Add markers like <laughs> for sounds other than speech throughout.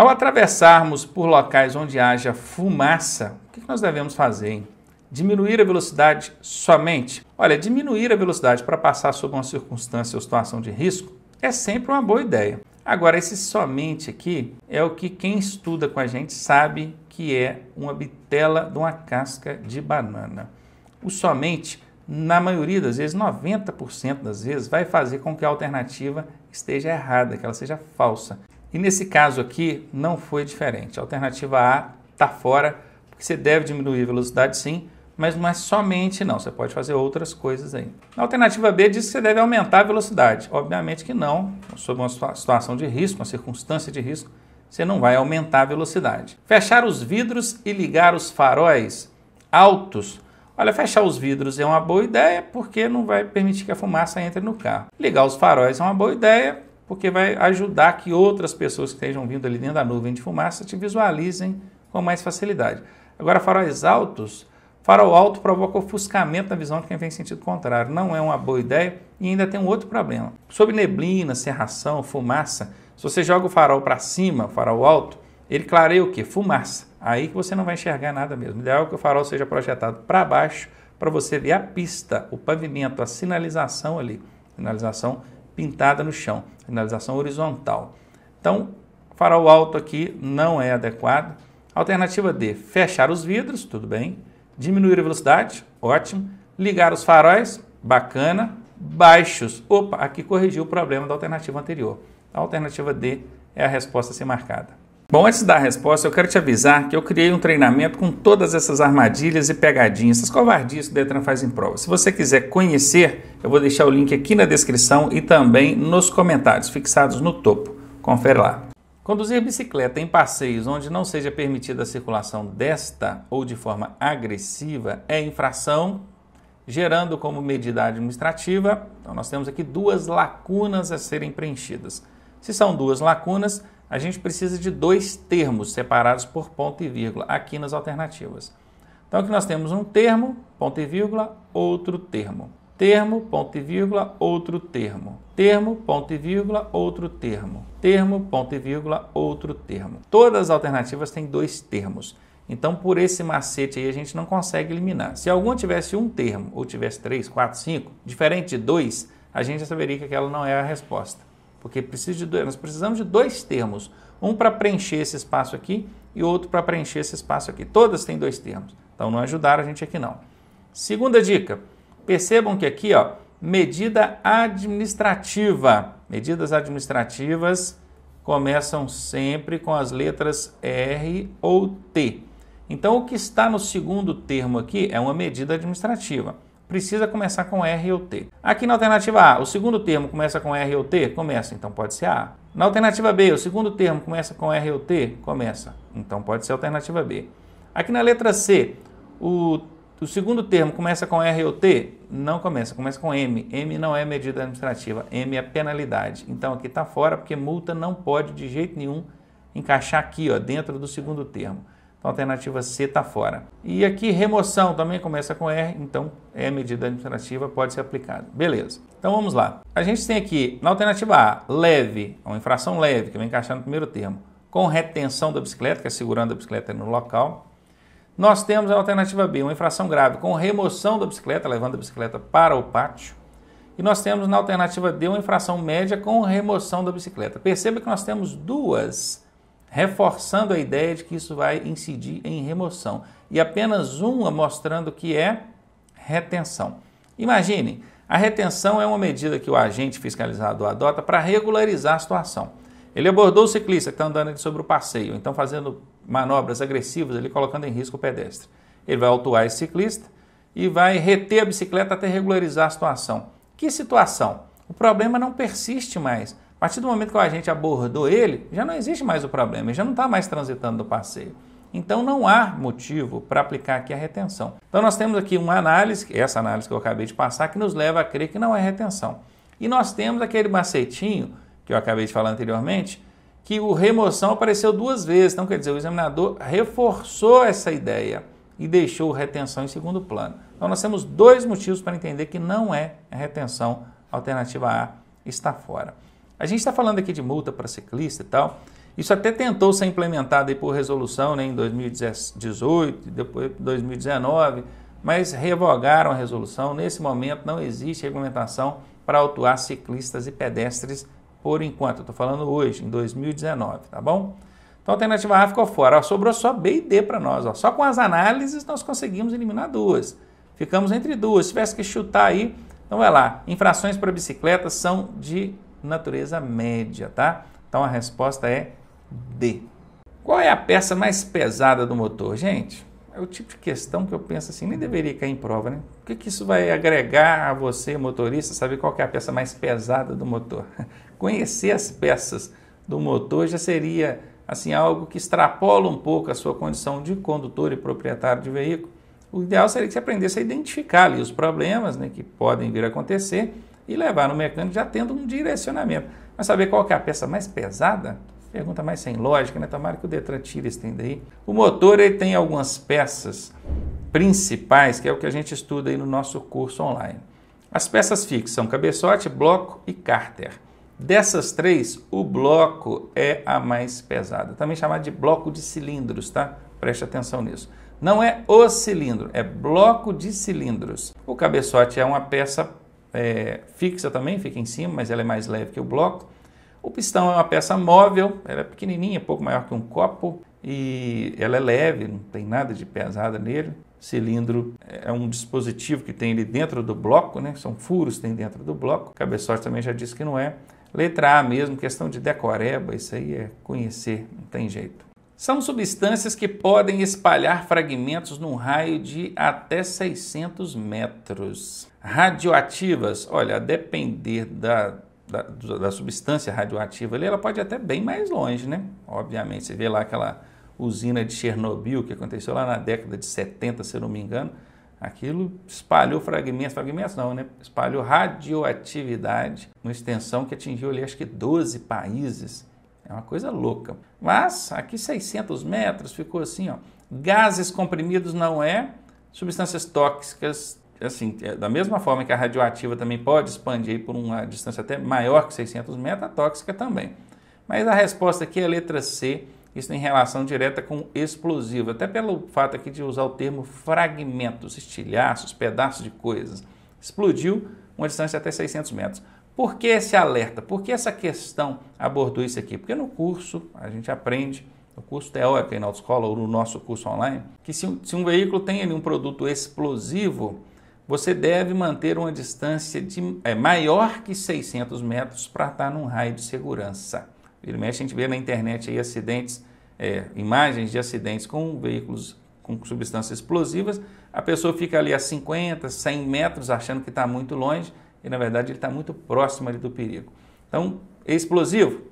Ao atravessarmos por locais onde haja fumaça, o que nós devemos fazer? Hein? Diminuir a velocidade somente? Olha, diminuir a velocidade para passar sob uma circunstância ou situação de risco é sempre uma boa ideia. Agora, esse somente aqui é o que quem estuda com a gente sabe que é uma bitela de uma casca de banana. O somente, na maioria das vezes, 90% das vezes, vai fazer com que a alternativa esteja errada, que ela seja falsa. E nesse caso aqui não foi diferente. A alternativa A está fora, porque você deve diminuir a velocidade sim, mas não é somente não, você pode fazer outras coisas aí. A alternativa B diz que você deve aumentar a velocidade. Obviamente que não, sob uma situação de risco, uma circunstância de risco, você não vai aumentar a velocidade. Fechar os vidros e ligar os faróis altos. Olha, fechar os vidros é uma boa ideia porque não vai permitir que a fumaça entre no carro. Ligar os faróis é uma boa ideia porque vai ajudar que outras pessoas que estejam vindo ali dentro da nuvem de fumaça te visualizem com mais facilidade. Agora, faróis altos, farol alto provoca ofuscamento da visão de quem vem em sentido contrário. Não é uma boa ideia e ainda tem um outro problema. Sob neblina, serração, fumaça, se você joga o farol para cima, farol alto, ele clareia o quê? Fumaça. Aí que você não vai enxergar nada mesmo. O ideal é que o farol seja projetado para baixo para você ver a pista, o pavimento, a sinalização ali. Sinalização pintada no chão, sinalização horizontal. Então, farol alto aqui não é adequado. Alternativa D, fechar os vidros, tudo bem. Diminuir a velocidade, ótimo. Ligar os faróis, bacana. Baixos, opa, aqui corrigiu o problema da alternativa anterior. A alternativa D é a resposta a ser marcada. Bom, antes da resposta, eu quero te avisar que eu criei um treinamento com todas essas armadilhas e pegadinhas, essas covardias que o Detran faz em prova. Se você quiser conhecer, eu vou deixar o link aqui na descrição e também nos comentários fixados no topo. Confere lá. Conduzir bicicleta em passeios onde não seja permitida a circulação desta ou de forma agressiva é infração, gerando como medida administrativa. Então, nós temos aqui duas lacunas a serem preenchidas. Se são duas lacunas, a gente precisa de dois termos separados por ponto e vírgula, aqui nas alternativas. Então, aqui nós temos um termo, ponto e vírgula, outro termo termo, ponto e vírgula, outro termo, termo, ponto e vírgula, outro termo, termo, ponto e vírgula, outro termo. Todas as alternativas têm dois termos. Então, por esse macete aí, a gente não consegue eliminar. Se alguma tivesse um termo, ou tivesse três, quatro, cinco, diferente de dois, a gente já saberia que aquela não é a resposta. Porque precisa de dois, nós precisamos de dois termos. Um para preencher esse espaço aqui e outro para preencher esse espaço aqui. Todas têm dois termos. Então, não ajudaram a gente aqui não. Segunda dica. Percebam que aqui, ó, medida administrativa. Medidas administrativas começam sempre com as letras R ou T. Então, o que está no segundo termo aqui é uma medida administrativa. Precisa começar com R ou T. Aqui na alternativa A, o segundo termo começa com R ou T? Começa, então pode ser A. Na alternativa B, o segundo termo começa com R ou T? Começa, então pode ser a alternativa B. Aqui na letra C, o o segundo termo começa com R ou T? Não começa, começa com M. M não é medida administrativa, M é penalidade. Então aqui está fora porque multa não pode de jeito nenhum encaixar aqui, ó, dentro do segundo termo. Então a alternativa C está fora. E aqui remoção também começa com R, então é medida administrativa, pode ser aplicada. Beleza. Então vamos lá. A gente tem aqui na alternativa A, leve, uma infração leve que vai encaixar no primeiro termo, com retenção da bicicleta, que é segurando a bicicleta no local, nós temos a alternativa B, uma infração grave com remoção da bicicleta, levando a bicicleta para o pátio. E nós temos na alternativa D uma infração média com remoção da bicicleta. Perceba que nós temos duas, reforçando a ideia de que isso vai incidir em remoção. E apenas uma mostrando que é retenção. Imagine, a retenção é uma medida que o agente fiscalizador adota para regularizar a situação. Ele abordou o ciclista que está andando sobre o passeio, então fazendo manobras agressivas, ali colocando em risco o pedestre. Ele vai autuar esse ciclista e vai reter a bicicleta até regularizar a situação. Que situação? O problema não persiste mais. A partir do momento que o agente abordou ele, já não existe mais o problema, ele já não está mais transitando do passeio. Então não há motivo para aplicar aqui a retenção. Então nós temos aqui uma análise, essa análise que eu acabei de passar, que nos leva a crer que não é retenção. E nós temos aquele macetinho que eu acabei de falar anteriormente, que o remoção apareceu duas vezes. Então, quer dizer, o examinador reforçou essa ideia e deixou retenção em segundo plano. Então, nós temos dois motivos para entender que não é a retenção alternativa A está fora. A gente está falando aqui de multa para ciclista e tal. Isso até tentou ser implementado aí por resolução né, em 2018, depois 2019, mas revogaram a resolução. Nesse momento não existe regulamentação para autuar ciclistas e pedestres por enquanto. estou falando hoje, em 2019, tá bom? Então a alternativa A ficou fora. Ó, sobrou só B e D para nós. Ó. Só com as análises nós conseguimos eliminar duas. Ficamos entre duas. Se tivesse que chutar aí, então vai lá. Infrações para bicicleta são de natureza média, tá? Então a resposta é D. Qual é a peça mais pesada do motor, gente? é o tipo de questão que eu penso assim, nem deveria cair em prova, né? O que, que isso vai agregar a você, motorista, saber qual é a peça mais pesada do motor? <laughs> Conhecer as peças do motor já seria assim algo que extrapola um pouco a sua condição de condutor e proprietário de veículo. O ideal seria que você aprendesse a identificar ali os problemas né, que podem vir a acontecer e levar no mecânico já tendo um direcionamento. Mas saber qual é a peça mais pesada Pergunta mais sem lógica, né? Tomara que o Detran tire esse daí. O motor ele tem algumas peças principais, que é o que a gente estuda aí no nosso curso online. As peças fixas são cabeçote, bloco e cárter. Dessas três, o bloco é a mais pesada, também chamada de bloco de cilindros, tá? Preste atenção nisso. Não é o cilindro, é bloco de cilindros. O cabeçote é uma peça é, fixa também, fica em cima, mas ela é mais leve que o bloco. O pistão é uma peça móvel, ela é pequenininha, pouco maior que um copo e ela é leve, não tem nada de pesada nele. cilindro é um dispositivo que tem ali dentro do bloco, né? São furos que tem dentro do bloco. cabeçote também já disse que não é. Letra A mesmo, questão de decoreba, isso aí é conhecer, não tem jeito. São substâncias que podem espalhar fragmentos num raio de até 600 metros. Radioativas, olha, a depender da da, da substância radioativa ali, ela pode ir até bem mais longe, né? Obviamente, você vê lá aquela usina de Chernobyl que aconteceu lá na década de 70, se eu não me engano, aquilo espalhou fragmentos, fragmentos não, né? Espalhou radioatividade, numa extensão que atingiu ali acho que 12 países. É uma coisa louca. Mas aqui 600 metros ficou assim, ó. Gases comprimidos não é, substâncias tóxicas assim, é, da mesma forma que a radioativa também pode expandir por uma distância até maior que 600 metros, a tóxica também. Mas a resposta aqui é a letra C, isso tem relação direta com explosivo, até pelo fato aqui de usar o termo fragmentos, estilhaços, pedaços de coisas. Explodiu uma distância até 600 metros. Por que esse alerta? Por que essa questão abordou isso aqui? Porque no curso a gente aprende no curso teórico aí na autoescola ou no nosso curso online, que se, um, se um veículo tem ali um produto explosivo, você deve manter uma distância de, é, maior que 600 metros para estar tá num raio de segurança. Ele mexe, a gente vê na internet aí acidentes, é, imagens de acidentes com veículos com substâncias explosivas. A pessoa fica ali a 50, 100 metros achando que está muito longe e na verdade ele está muito próximo ali do perigo. Então, é explosivo,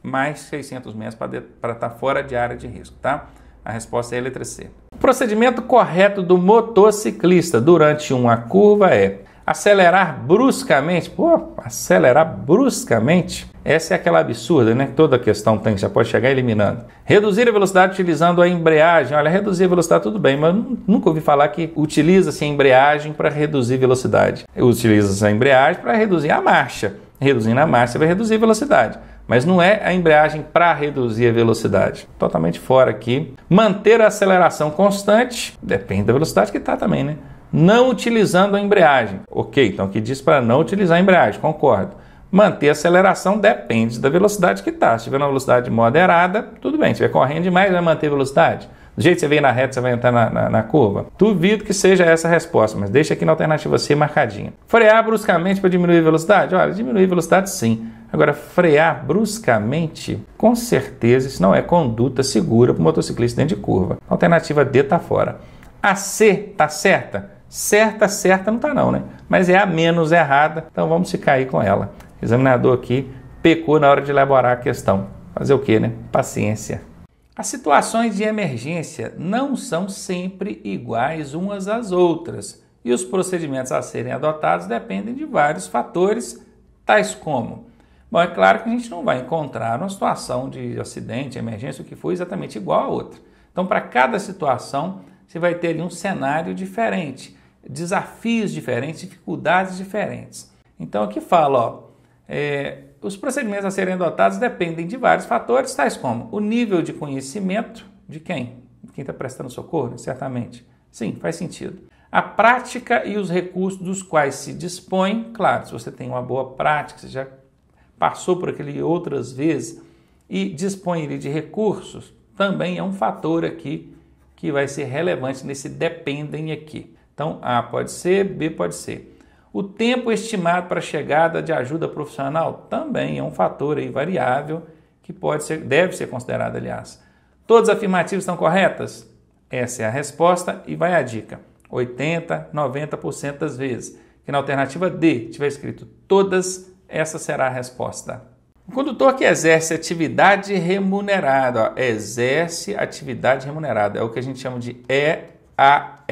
mais 600 metros para estar tá fora de área de risco, tá? A resposta é a letra C. O procedimento correto do motociclista durante uma curva é acelerar bruscamente. Pô, acelerar bruscamente? Essa é aquela absurda, né? Toda questão tem, que pode chegar eliminando. Reduzir a velocidade utilizando a embreagem. Olha, reduzir a velocidade tudo bem, mas nunca ouvi falar que utiliza-se a embreagem para reduzir velocidade. Utiliza-se a embreagem para reduzir a marcha. Reduzindo a marcha, você vai reduzir a velocidade mas não é a embreagem para reduzir a velocidade. Totalmente fora aqui. Manter a aceleração constante, depende da velocidade que está também, né? Não utilizando a embreagem. Ok, então aqui diz para não utilizar a embreagem, concordo. Manter a aceleração depende da velocidade que está. Se estiver na velocidade moderada, tudo bem. Se estiver correndo demais, vai manter a velocidade. Do jeito que você vem na reta, você vai entrar na, na, na, curva? Duvido que seja essa a resposta, mas deixa aqui na alternativa C marcadinha. Frear bruscamente para diminuir a velocidade? Olha, diminuir a velocidade sim. Agora, frear bruscamente, com certeza, isso não é conduta segura para o motociclista dentro de curva. A alternativa D está fora. A C está certa? Certa, certa não está não, né? Mas é a menos errada, então vamos ficar aí com ela. O examinador aqui pecou na hora de elaborar a questão. Fazer o quê, né? Paciência. As situações de emergência não são sempre iguais umas às outras e os procedimentos a serem adotados dependem de vários fatores, tais como Bom, é claro que a gente não vai encontrar uma situação de acidente, emergência, o que foi exatamente igual a outra. Então, para cada situação, você vai ter ali um cenário diferente, desafios diferentes, dificuldades diferentes. Então, aqui fala, ó, é, os procedimentos a serem adotados dependem de vários fatores, tais como o nível de conhecimento de quem? De quem está prestando socorro, certamente. Sim, faz sentido. A prática e os recursos dos quais se dispõe, claro, se você tem uma boa prática, você já passou por aquele outras vezes e dispõe de recursos, também é um fator aqui que vai ser relevante nesse dependem aqui. Então, A pode ser, B pode ser. O tempo estimado para chegada de ajuda profissional também é um fator aí variável que pode ser, deve ser considerado, aliás. Todas as afirmativas estão corretas? Essa é a resposta e vai a dica. 80, 90% das vezes. Que na alternativa D tiver escrito todas essa será a resposta. O condutor que exerce atividade remunerada, ó, exerce atividade remunerada, é o que a gente chama de EAR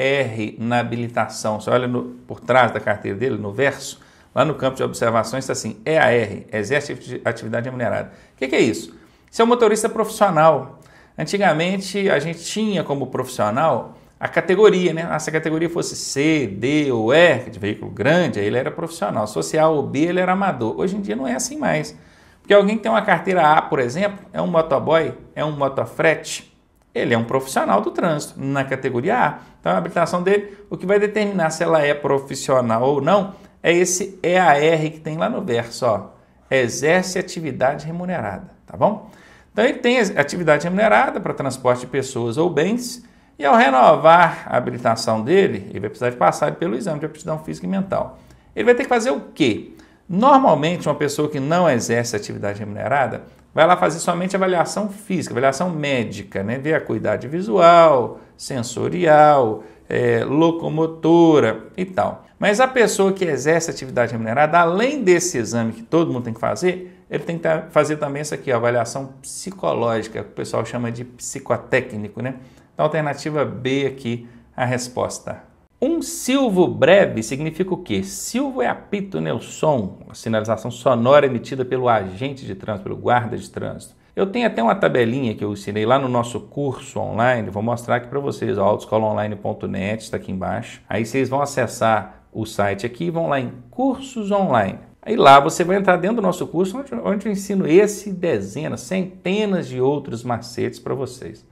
na habilitação. Você olha no, por trás da carteira dele, no verso, lá no campo de observações está assim, EAR, exerce atividade remunerada. O que, que é isso? Isso é um motorista profissional. Antigamente a gente tinha como profissional a categoria, né? Ah, se a categoria fosse C, D ou E, de veículo grande, aí ele era profissional. Se fosse A ou B, ele era amador. Hoje em dia não é assim mais. Porque alguém que tem uma carteira A, por exemplo, é um motoboy, é um motofrete, ele é um profissional do trânsito na categoria A. Então a habilitação dele, o que vai determinar se ela é profissional ou não, é esse EAR que tem lá no verso, ó. Exerce atividade remunerada, tá bom? Então ele tem atividade remunerada para transporte de pessoas ou bens e ao renovar a habilitação dele, ele vai precisar de passar pelo exame de aptidão física e mental. Ele vai ter que fazer o quê? Normalmente, uma pessoa que não exerce atividade remunerada vai lá fazer somente avaliação física, avaliação médica, né? ver a acuidade visual, sensorial, é, locomotora e tal. Mas a pessoa que exerce atividade remunerada, além desse exame que todo mundo tem que fazer, ele tem que tá, fazer também isso aqui, ó, avaliação psicológica, que o pessoal chama de psicotécnico, né? Na alternativa B aqui, a resposta. Um silvo breve significa o quê? Silvo é apito, né? O som, a sinalização sonora emitida pelo agente de trânsito, pelo guarda de trânsito. Eu tenho até uma tabelinha que eu ensinei lá no nosso curso online, vou mostrar aqui para vocês, autoescolaonline.net, está aqui embaixo. Aí vocês vão acessar o site aqui e vão lá em cursos online. Aí lá você vai entrar dentro do nosso curso, onde, onde eu ensino esse e dezenas, centenas de outros macetes para vocês.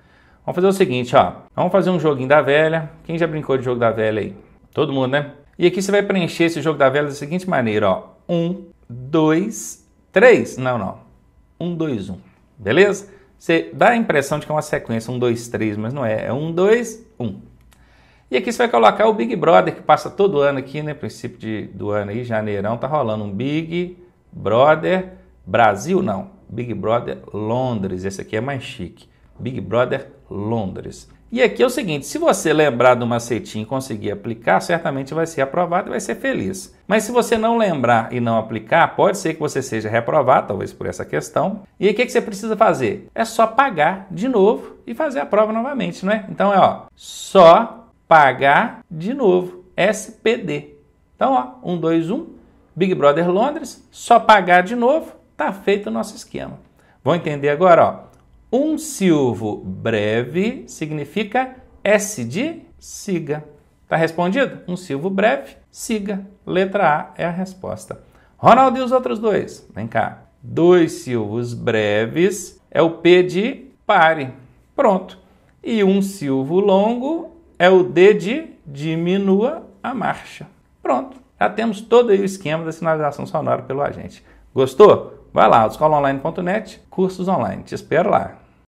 Vamos fazer o seguinte, ó. Vamos fazer um joguinho da velha. Quem já brincou de jogo da velha aí? Todo mundo, né? E aqui você vai preencher esse jogo da velha da seguinte maneira, ó. Um, dois, três. Não, não. Um, dois, um. Beleza? Você dá a impressão de que é uma sequência, um, dois, três, mas não é. É um, dois, um. E aqui você vai colocar o Big Brother, que passa todo ano aqui, né? Princípio de, do ano aí, janeirão, tá rolando um Big Brother Brasil, não. Big Brother Londres, esse aqui é mais chique. Big Brother Londres. E aqui é o seguinte: se você lembrar do macetinho e conseguir aplicar, certamente vai ser aprovado e vai ser feliz. Mas se você não lembrar e não aplicar, pode ser que você seja reprovado, talvez por essa questão. E aí o que, você precisa fazer? É só pagar de novo e fazer a prova novamente, não é? Então é ó, só pagar de novo. SPD. Então, ó, 1, 2, um, Big Brother Londres, só pagar de novo, tá feito o nosso esquema. Vão entender agora, ó. Um silvo breve significa S de siga. Tá respondido? Um silvo breve, siga. Letra A é a resposta. Ronaldo e os outros dois? Vem cá. Dois silvos breves é o P de pare. Pronto. E um silvo longo é o D de diminua a marcha. Pronto. Já temos todo o esquema da sinalização sonora pelo agente. Gostou? Vai lá, escolaonline.net, cursos online. Te espero lá.